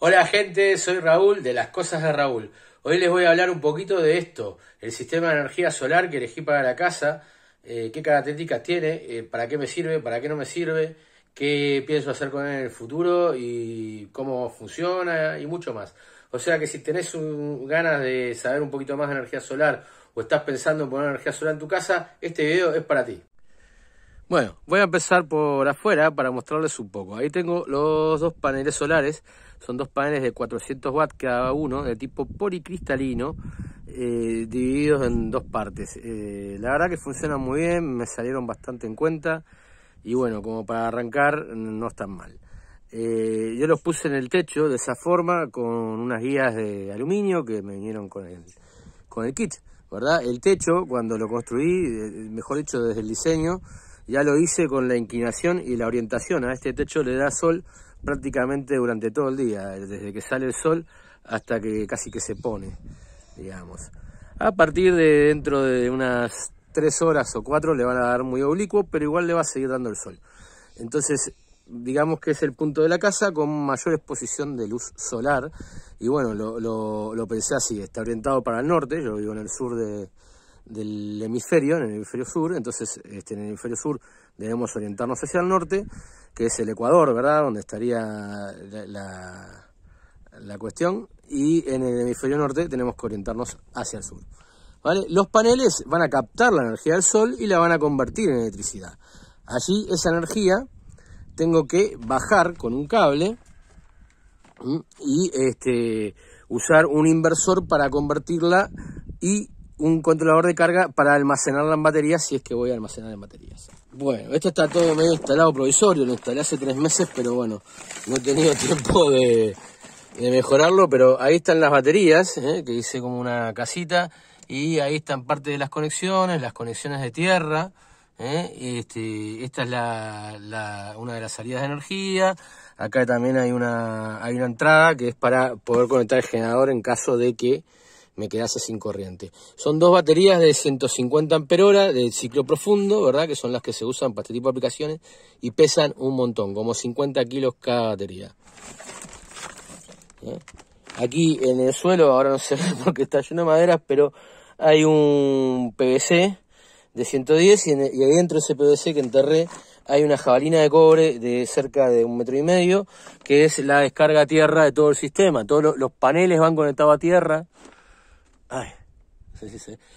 Hola gente, soy Raúl de Las Cosas de Raúl. Hoy les voy a hablar un poquito de esto, el sistema de energía solar que elegí para la casa, eh, qué características tiene, eh, para qué me sirve, para qué no me sirve, qué pienso hacer con él en el futuro y cómo funciona y mucho más. O sea que si tenés ganas de saber un poquito más de energía solar o estás pensando en poner energía solar en tu casa, este video es para ti. Bueno, voy a empezar por afuera para mostrarles un poco. Ahí tengo los dos paneles solares son dos paneles de 400 watts cada uno, de tipo policristalino, eh, divididos en dos partes. Eh, la verdad que funcionan muy bien, me salieron bastante en cuenta y bueno, como para arrancar no están mal. Eh, yo los puse en el techo de esa forma con unas guías de aluminio que me vinieron con el, con el kit, ¿verdad? El techo, cuando lo construí, mejor dicho, desde el diseño, ya lo hice con la inclinación y la orientación. A este techo le da sol prácticamente durante todo el día, desde que sale el sol hasta que casi que se pone, digamos. A partir de dentro de unas tres horas o cuatro le van a dar muy oblicuo, pero igual le va a seguir dando el sol. Entonces, digamos que es el punto de la casa con mayor exposición de luz solar. Y bueno, lo, lo pensé así, está orientado para el norte, yo vivo en el sur de, del hemisferio, en el hemisferio sur, entonces este, en el hemisferio sur debemos orientarnos hacia el norte, que es el Ecuador, ¿verdad? Donde estaría la, cuestión, y en el hemisferio norte tenemos que orientarnos hacia el sur. ¿Vale? Los paneles van a captar la energía del sol y la van a convertir en electricidad. Allí esa energía tengo que bajar con un cable y este, usar un inversor para convertirla y un controlador de carga para almacenar en baterías si es que voy a almacenar en baterías. Bueno, esto está todo medio instalado provisorio, lo instalé hace tres meses, pero bueno, no he tenido tiempo de, mejorarlo, pero ahí están las baterías, ¿eh? que hice como una casita, y ahí están parte de las conexiones, las conexiones de tierra, ¿eh? este, esta es la, una de las salidas de energía, acá también hay una, hay una entrada que es para poder conectar el generador en caso de que me quedase sin corriente. Son dos baterías de 150 hora de ciclo profundo, ¿verdad? Que son las que se usan para este tipo de aplicaciones y pesan un montón, como 50 kilos cada batería. ¿Eh? Aquí en el suelo, ahora no sé porque está lleno de maderas, pero hay un PVC de 110 y, y adentro de ese PVC que enterré hay una jabalina de cobre de cerca de un metro y medio, que es la descarga a tierra de todo el sistema. Todos los paneles van conectados a tierra. Ay, sí,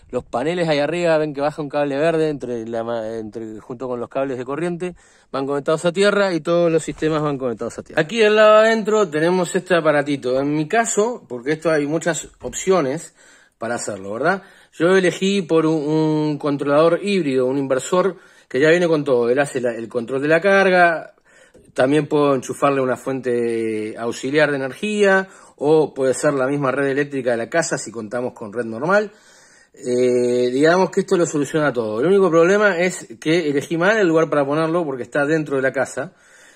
Los paneles ahí arriba ven que baja un cable verde entre la, entre, junto con los cables de corriente, van conectados a tierra y todos los sistemas van conectados a tierra. Aquí al lado adentro tenemos este aparatito. En mi caso, porque esto hay muchas opciones para hacerlo, ¿verdad? Yo elegí por un, controlador híbrido, un inversor que ya viene con todo. Él hace el control de la carga, también puedo enchufarle una fuente auxiliar de energía o puede ser la misma red eléctrica de la casa si contamos con red normal. Eh, digamos que esto lo soluciona todo. El único problema es que elegí mal el lugar para ponerlo porque está dentro de la casa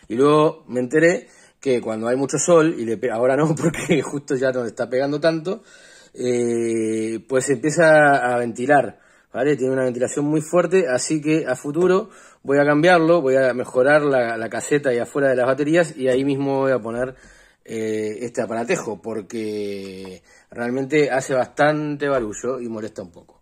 y luego me enteré que cuando hay mucho sol, y ahora no porque justo ya le está pegando tanto, eh, pues empieza a ventilar tiene una ventilación muy fuerte, así que a futuro voy a cambiarlo, voy a mejorar la, caseta y afuera de las baterías y ahí mismo voy a poner eh, este aparatejo porque realmente hace bastante barullo y molesta un poco.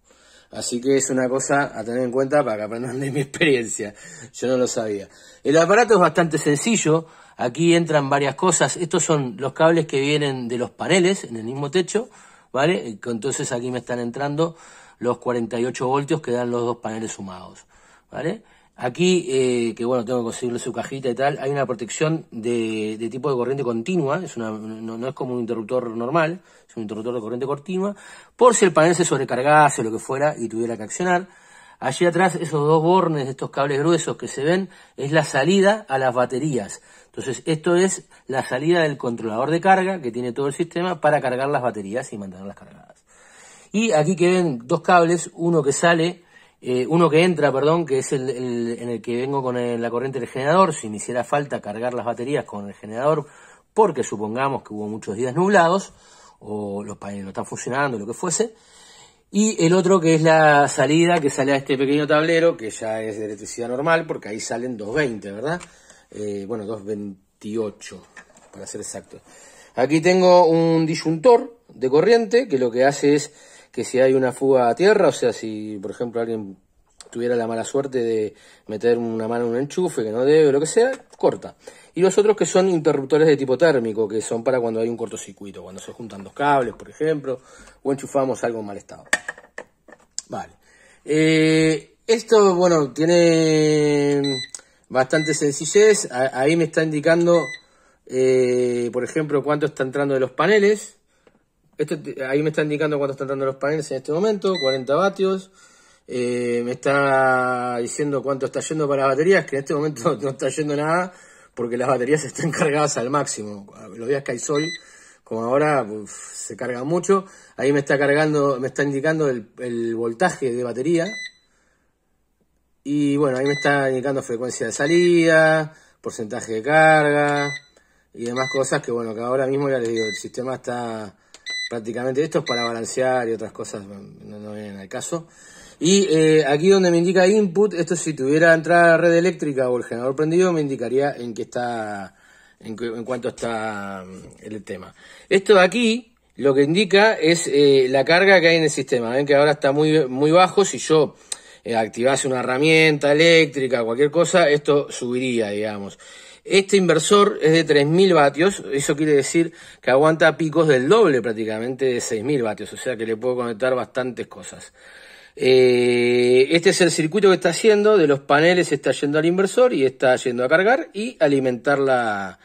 Así que es una cosa a tener en cuenta para que aprendan de mi experiencia. Yo no lo sabía. El aparato es bastante sencillo. Aquí entran varias cosas. Estos son los cables que vienen de los paneles en el mismo techo. ¿Vale? Entonces aquí me están entrando los 48 voltios que dan los dos paneles sumados. ¿Vale? Aquí, eh, que bueno, tengo que conseguirle su cajita y tal, hay una protección de, tipo de corriente continua, es no, es como un interruptor normal, es un interruptor de corriente continua, por si el panel se sobrecargase o lo que fuera y tuviera que accionar. Allí atrás, esos dos bornes estos cables gruesos que se ven, es la salida a las baterías. Entonces, esto es la salida del controlador de carga que tiene todo el sistema para cargar las baterías y mantenerlas cargadas. Y aquí que ven dos cables, uno que sale, eh, uno que entra, perdón, que es el, en el que vengo con la corriente del generador, si me hiciera falta cargar las baterías con el generador, porque supongamos que hubo muchos días nublados, o los paneles no están funcionando, lo que fuese. Y el otro que es la salida que sale a este pequeño tablero, que ya es de electricidad normal, porque ahí salen 220, ¿verdad? Eh, bueno, 228, para ser exacto. Aquí tengo un disyuntor de corriente, que lo que hace es que si hay una fuga a tierra, o sea, si por ejemplo alguien tuviera la mala suerte de meter una mano en un enchufe que no debe, lo que sea, corta. Y los otros que son interruptores de tipo térmico, que son para cuando hay un cortocircuito, cuando se juntan dos cables, por ejemplo, o enchufamos algo en mal estado. Vale. Eh, esto, bueno, tiene bastante sencillez. ahí me está indicando, eh, por ejemplo, cuánto está entrando de los paneles ahí me está indicando cuánto están dando los paneles en este momento, 40 vatios. Eh, me está diciendo cuánto está yendo para las baterías, que en este momento no está yendo nada, porque las baterías están cargadas al máximo. Los días que hay sol, como ahora, se carga mucho. Ahí me está cargando, me está indicando el, el voltaje de batería. Y bueno, ahí me está indicando frecuencia de salida, porcentaje de carga y demás cosas que bueno, que ahora mismo ya les digo, el sistema está prácticamente. Esto es para balancear y otras cosas, no, vienen al caso. Y eh, aquí donde me indica input, esto si tuviera entrada a red eléctrica o el generador prendido, me indicaría en qué está, en, cuánto está mm, el tema. Esto de aquí lo que indica es eh, la carga que hay en el sistema. Ven que ahora está muy, muy bajo. Si yo eh, activase una herramienta eléctrica, cualquier cosa, esto subiría, digamos. Este inversor es de 3.000 vatios, eso quiere decir que aguanta picos del doble prácticamente de 6.000 vatios, o sea que le puedo conectar bastantes cosas. Eh, este es el circuito que está haciendo, de los paneles está yendo al inversor y está yendo a cargar y alimentar la,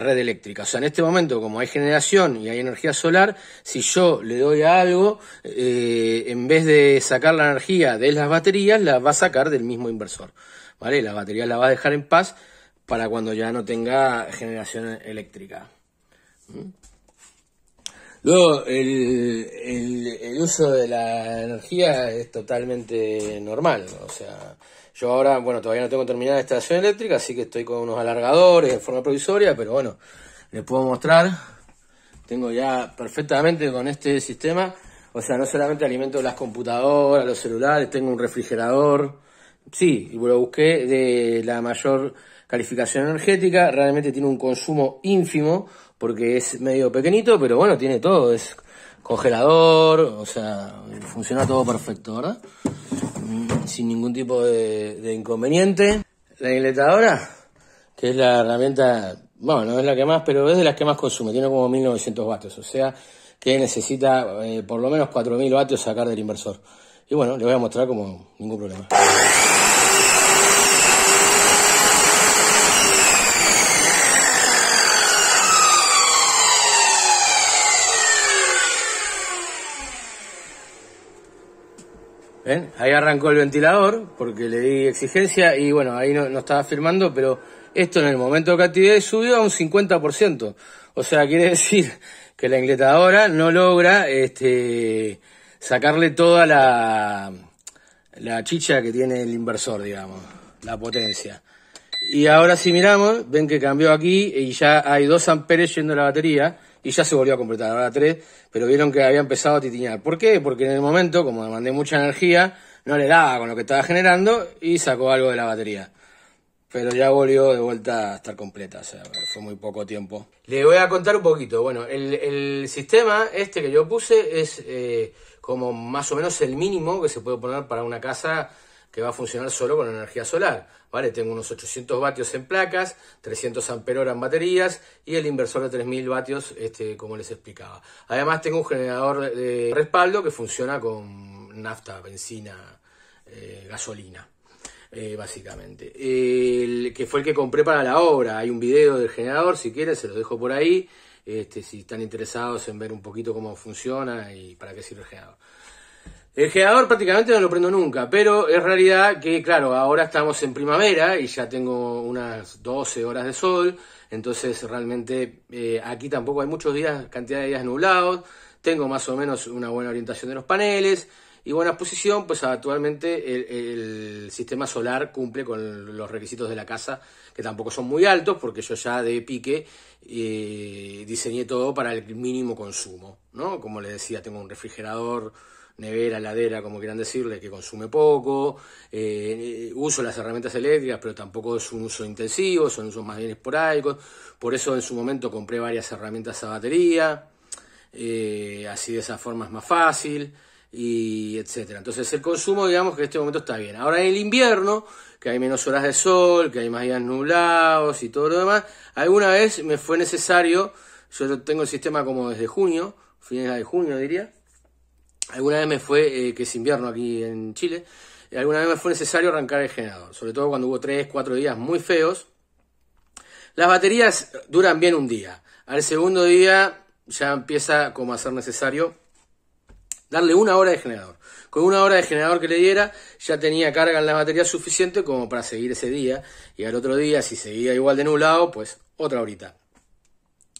red eléctrica. O sea, en este momento, como hay generación y hay energía solar, si yo le doy a algo, eh, en vez de sacar la energía de las baterías, la va a sacar del mismo inversor. ¿Vale? la batería la va a dejar en paz para cuando ya no tenga generación eléctrica. Luego, el, uso de la energía es totalmente normal. O sea, yo ahora, bueno, todavía no tengo terminada la estación eléctrica, así que estoy con unos alargadores en forma provisoria, pero bueno, les puedo mostrar. Tengo ya perfectamente con este sistema, o sea, no solamente alimento las computadoras, los celulares, tengo un refrigerador. Sí, y lo busqué de la mayor calificación energética, realmente tiene un consumo ínfimo porque es medio pequeñito, pero bueno, tiene todo, es congelador, o sea, funciona todo perfecto, ¿verdad? Mm, sin ningún tipo de, inconveniente. La inletadora, que es la herramienta, bueno, no es la que más, pero es de las que más consume, tiene como 1900 vatios, o sea que necesita eh, por lo menos 4000 vatios sacar del inversor. Y bueno, le voy a mostrar como ningún problema. ¿eh? Ahí arrancó el ventilador porque le di exigencia y bueno, ahí no, estaba firmando, pero esto en el momento que activé subió a un 50%. O sea, quiere decir que la ingletadora no logra este, sacarle toda la, la chicha que tiene el inversor, digamos, la potencia. Y ahora si miramos, ven que cambió aquí y ya hay 2 amperes yendo a la batería y ya se volvió a completar, la tres, pero vieron que había empezado a titiñar. ¿Por qué? Porque en el momento, como demandé mucha energía, no le daba con lo que estaba generando y sacó algo de la batería. Pero ya volvió de vuelta a estar completa, o sea, fue muy poco tiempo. Le voy a contar un poquito. Bueno, el, sistema este que yo puse es eh, como más o menos el mínimo que se puede poner para una casa que va a funcionar solo con energía solar. ¿vale? Tengo unos 800 vatios en placas, 300 amperora en baterías y el inversor de 3000 vatios, este, como les explicaba. Además tengo un generador de respaldo que funciona con nafta, benzina, eh, gasolina. Eh, básicamente. que fue el que compré para la obra. Hay un video del generador, si quieren, se lo dejo por ahí. Este, si están interesados en ver un poquito cómo funciona y para qué sirve el generador. El generador prácticamente no lo prendo nunca, pero es realidad que, claro, ahora estamos en primavera y ya tengo unas 12 horas de sol, entonces realmente eh, aquí tampoco hay muchos días, cantidad de días nublados, tengo más o menos una buena orientación de los paneles y buena exposición, pues actualmente el, sistema solar cumple con los requisitos de la casa, que tampoco son muy altos, porque yo ya de pique eh, diseñé todo para el mínimo consumo, ¿no? Como les decía, tengo un refrigerador nevera, ladera, como quieran decirle, que consume poco, eh, uso las herramientas eléctricas, pero tampoco es un uso intensivo, son usos más bien esporádicos, por eso en su momento compré varias herramientas a batería, eh, así de esa forma es más fácil, y etcétera. Entonces el consumo, digamos que en este momento está bien. Ahora en el invierno, que hay menos horas de sol, que hay más días nublados y todo lo demás, alguna vez me fue necesario, yo tengo el sistema como desde junio, fines de junio diría, Alguna vez me fue, eh, que es invierno aquí en Chile, eh, alguna vez me fue necesario arrancar el generador, sobre todo cuando hubo 3, 4 días muy feos. Las baterías duran bien un día. Al segundo día ya empieza como a ser necesario darle una hora de generador. Con una hora de generador que le diera, ya tenía carga en la batería suficiente como para seguir ese día. Y al otro día, si seguía igual de nublado, pues otra horita.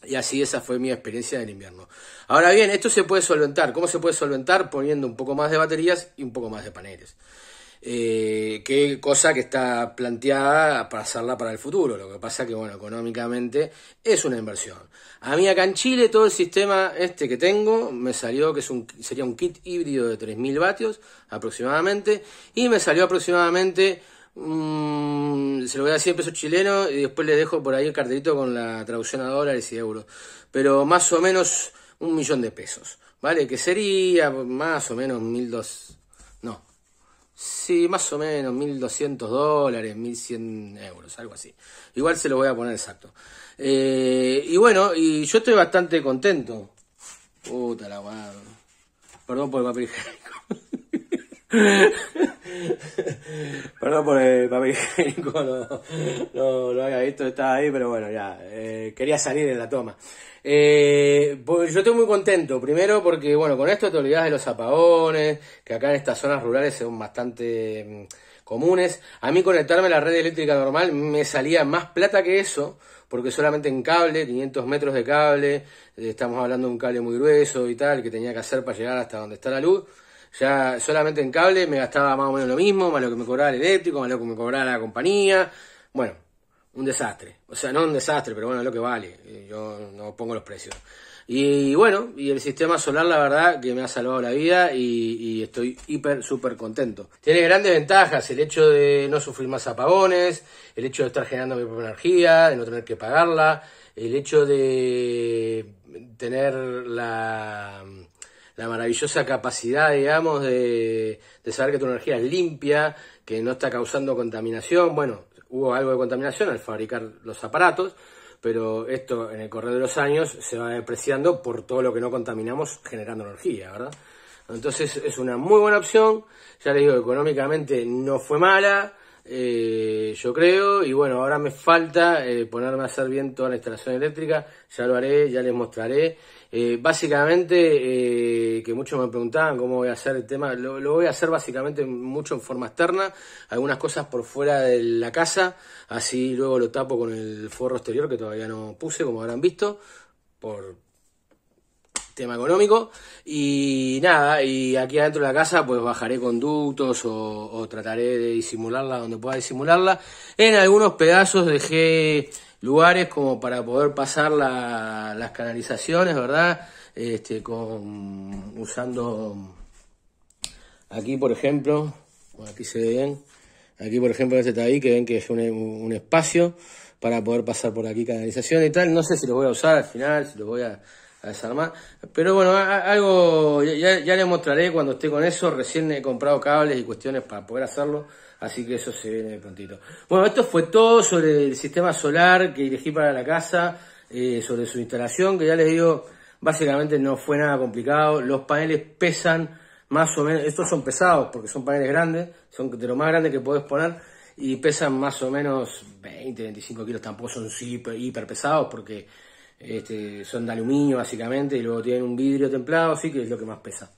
Y así esa fue mi experiencia del invierno. Ahora bien, esto se puede solventar. ¿Cómo se puede solventar? Poniendo un poco más de baterías y un poco más de paneles. Eh, qué cosa que está planteada para hacerla para el futuro. Lo que pasa que, bueno, económicamente es una inversión. A mí acá en Chile todo el sistema este que tengo me salió que es un, sería un kit híbrido de 3.000 vatios aproximadamente y me salió aproximadamente Mm, se lo voy a decir en pesos chilenos y después le dejo por ahí el cartelito con la traducción a dólares y euros. Pero más o menos un millón de pesos, ¿vale? Que sería más o menos mil dos... No. Sí, más o menos mil doscientos dólares, mil cien euros, algo así. Igual se lo voy a poner exacto. Eh, y bueno, y yo estoy bastante contento. Puta la Perdón por el papel higiénico. Perdón por el papel higiénico, no, lo había visto, estaba ahí, pero bueno, ya, eh, quería salir en la toma. Eh, pues yo estoy muy contento, primero porque, bueno, con esto te olvidas de los apagones, que acá en estas zonas rurales son bastante mm, comunes. A mí conectarme a la red eléctrica normal me salía más plata que eso, porque solamente en cable, 500 metros de cable, eh, estamos hablando de un cable muy grueso y tal, que tenía que hacer para llegar hasta donde está la luz ya solamente en cable me gastaba más o menos lo mismo, más lo que me cobraba el eléctrico, más lo que me cobraba la compañía. Bueno, un desastre. O sea, no un desastre, pero bueno, es lo que vale. Eh, yo no pongo los precios. Y bueno, y el sistema solar, la verdad, que me ha salvado la vida y, y estoy hiper, súper contento. Tiene grandes ventajas, el hecho de no sufrir más apagones, el hecho de estar generando mi propia energía, de no tener que pagarla, el hecho de tener la la maravillosa capacidad, digamos, de, saber que tu energía es limpia, que no está causando contaminación. Bueno, hubo algo de contaminación al fabricar los aparatos, pero esto en el correr de los años se va depreciando por todo lo que no contaminamos generando energía, ¿verdad? Entonces es una muy buena opción, ya les digo, económicamente no fue mala, eh, yo creo, y bueno, ahora me falta eh, ponerme a hacer bien toda la instalación eléctrica, ya lo haré, ya les mostraré. Eh, básicamente, eh, que muchos me preguntaban cómo voy a hacer el tema, lo, voy a hacer básicamente mucho en forma externa, algunas cosas por fuera de la casa, así luego lo tapo con el forro exterior que todavía no puse, como habrán visto, por tema económico. Y nada, y aquí adentro de la casa pues bajaré conductos o, o trataré de disimularla donde pueda disimularla. En algunos pedazos dejé lugares como para poder pasar las canalizaciones, ¿verdad? Este, con, usando aquí, por ejemplo, aquí se ve bien, aquí, por ejemplo, este está ahí, que ven que es un, espacio para poder pasar por aquí canalización y tal. No sé si lo voy a usar al final, si lo voy a a desarmar. Pero bueno, algo ya, les mostraré cuando esté con eso. Recién he comprado cables y cuestiones para poder hacerlo. Así que eso se viene prontito. Bueno, esto fue todo sobre el sistema solar que dirigí para la casa, eh, sobre su instalación, que ya les digo, básicamente no fue nada complicado. Los paneles pesan más o menos, estos son pesados porque son paneles grandes, son de lo más grande que puedes poner y pesan más o menos 20, 25 kilos, tampoco son hiper pesados porque este, son de aluminio básicamente y luego tienen un vidrio templado, sí que es lo que más pesa.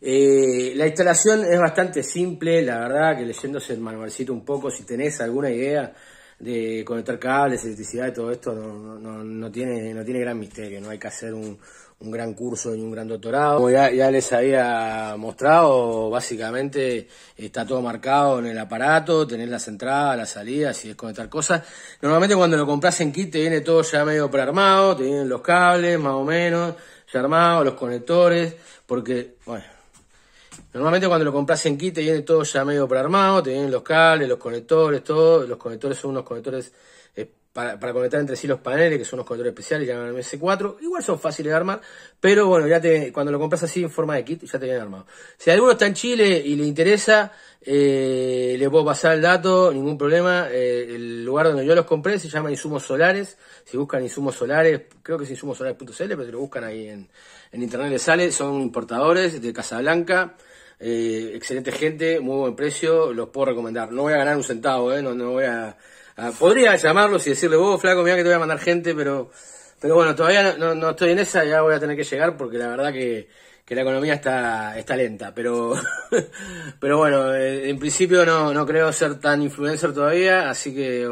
Eh, la instalación es bastante simple, la verdad que leyéndose el manualcito un poco, si tenés alguna idea de conectar cables, electricidad y todo esto, no, no tiene, no tiene gran misterio, no hay que hacer un, un gran curso y un gran doctorado. Como ya, les había mostrado, básicamente está todo marcado en el aparato, tener las entradas, las salidas y desconectar cosas. Normalmente cuando lo compras en kit te viene todo ya medio prearmado, te vienen los cables más o menos, ya armados, los conectores, porque, bueno, Normalmente cuando lo compras en kit te viene todo ya medio prearmado, te vienen los cables, los conectores, todo. Los conectores son unos conectores eh, para, para, conectar entre sí los paneles, que son unos conectores especiales, que llaman MS4. Igual son fáciles de armar, pero bueno, ya te, cuando lo compras así en forma de kit, ya te vienen armado. Si alguno está en Chile y le interesa, eh, le puedo pasar el dato, ningún problema. Eh, el lugar donde yo los compré se llama Insumos Solares. Si buscan Insumos Solares, creo que es insumosolares.cl, pero si lo buscan ahí en, en internet les sale. Son importadores de Casablanca. Eh, excelente gente, muy buen precio, los puedo recomendar. No voy a ganar un centavo, eh, no, no voy a Ah, podría llamarlos y decirle, vos, oh, flaco, mira que te voy a mandar gente, pero, pero bueno, todavía no, estoy en esa, ya voy a tener que llegar porque la verdad que, la economía está, está lenta. Pero, pero bueno, eh, en principio no, no creo ser tan influencer todavía, así que,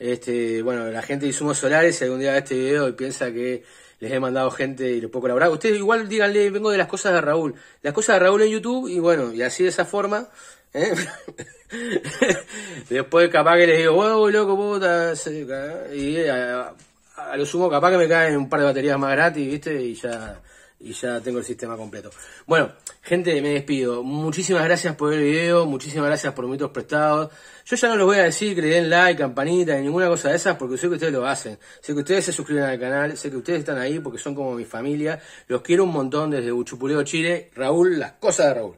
este, bueno, la gente de insumos solares, si algún día ve este video y piensa que les he mandado gente y lo puedo colaborar. Ustedes igual díganle, vengo de las cosas de Raúl. Las cosas de Raúl en YouTube y bueno, y así de esa forma. ¿eh? Después capaz que les digo, wow, loco, puta. Y eh, a, a, lo sumo capaz que me caen un par de baterías más gratis, ¿viste? Y ya y ya tengo el sistema completo. Bueno, gente, me despido. Muchísimas gracias por el video, muchísimas gracias por los minutos prestados. Yo ya no les voy a decir que le den like, campanita, ni ninguna cosa de esas, porque sé que ustedes lo hacen. Sé que ustedes se suscriben al canal, sé que ustedes están ahí porque son como mi familia. Los quiero un montón desde Uchupuleo, Chile. Raúl, las cosas de Raúl.